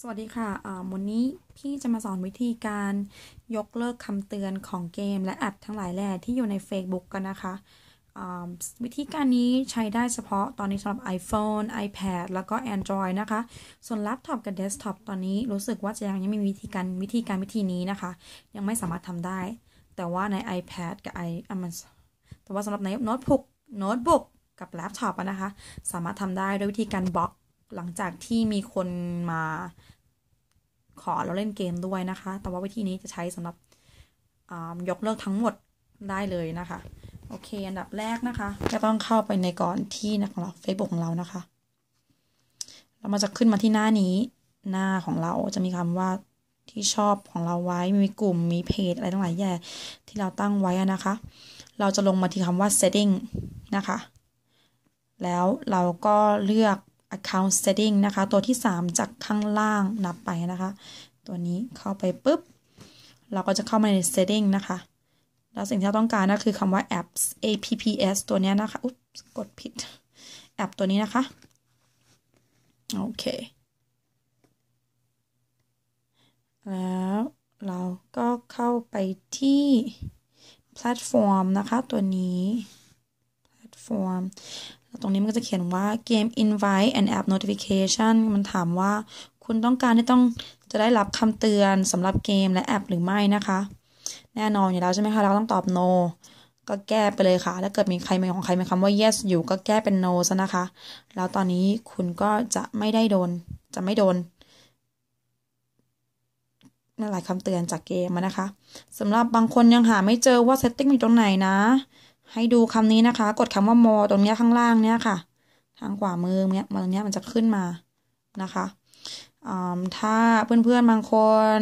สวัสดีค่ะ วันนี้พี่จะมาสอนวิธีการยกเลิกคำเตือนของเกมและแอปทั้งหลายแหล่ที่อยู่ใน Facebook กันนะคะ วิธีการนี้ใช้ได้เฉพาะตอนนี้สำหรับ iPhone iPad แล้วก็ Android นะคะ ส่วนแล็ปท็อปกับเดสก์ท็อปตอนนี้รู้สึกว่าจะยังไม่มีวิธีการวิธีการวิธีนี้นะคะ ยังไม่สามารถทำได้ แต่ว่าใน iPad กับ i อมันแต่ว่าสำหรับในโน้ตบุ๊กโน้ตบุ๊กกับแล็ปท็อปนะคะสามารถทำได้ด้วยวิธีการบล็อกหลังจากที่มีคนมาขอเราเล่นเกมด้วยนะคะ แต่ว่าวิธีนี้จะใช้สำหรับยกเลิก ทั้งหมดได้เลยนะคะ โอเค อันดับแรกนะคะ จะต้องเข้าไปใน ก่อน ที่ของเราเฟซบุ๊กของเรานะคะ เรามาจะ ขึ้นมาที่หน้านี้ หน้าของเราจะมีคำว่าที่ชอบของเราไว้มีกลุ่มมีเพจอะไรต่างๆแย่ที่เราตั้งไว้นะคะ เราจะลงมาที่คำว่า setting นะคะ แล้วเราก็เลือก account setting นะคะ ตัวที่ 3 จากข้างล่างนับไปนะคะ ตัวนี้เข้าไปปุ๊บ เราก็จะเข้ามาใน setting นะคะ แล้วสิ่งที่เราต้องการก็คือคำว่า apps apps ตัวนี้นะคะ อุ๊บ กดผิด แอปตัวนี้นะคะ โอเค แล้วเราก็เข้าไปที่แพลตฟอร์มนะคะ ตัวนี้แพลตฟอร์มตรงนี้มันก็จะเขียนว่า game invite and app notification มันถามว่าคุณต้องการที่ต้องจะได้รับคำเตือนสำหรับเกมและแอปหรือไม่นะคะ แน่นอนอยู่แล้วใช่ไหมคะเราต้องตอบ no ก็แก้ไปเลยค่ะถ้าเกิดมีใครมีของใครมีคำว่า yes อยู่ก็แก้เป็น no ซะนะคะ แล้วตอนนี้คุณก็จะไม่ได้โดน จะไม่โดนนั่นหลายคำเตือนจากเกมนะคะสำหรับบางคนยังหา ไม่เจอว่าเซตติ้งอยู่ตรงไหนนะให้ดูคำนี้นะคะ กดคำว่ามอตรงนี้ข้างล่างเนี่ยค่ะทางขวามือเนี้ยมันตรงนี้มันจะขึ้นมานะคะ ถ้าเพื่อนๆบางคน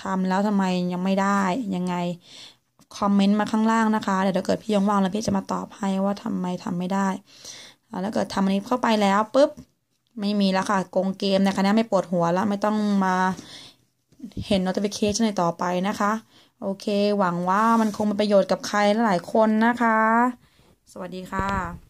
ทำแล้วทำไมยังไม่ได้ยังไงคอมเมนต์มาข้างล่างนะคะ เดี๋ยวถ้าเกิดพี่ยงว่างแล้วพี่จะมาตอบให้ว่าทำไมทำไม่ได้ แล้วเกิดทำอันนี้เข้าไปแล้วปุ๊บ ไม่มีแล้วค่ะโกงเกมนะคะเนี่ยไม่ปวดหัวแล้ว ไม่ต้องมาเห็น notification ในต่อไปนะคะโอเคหวังว่ามันคงเป็นประโยชน์กับใครหลายคนนะคะ สวัสดีค่ะ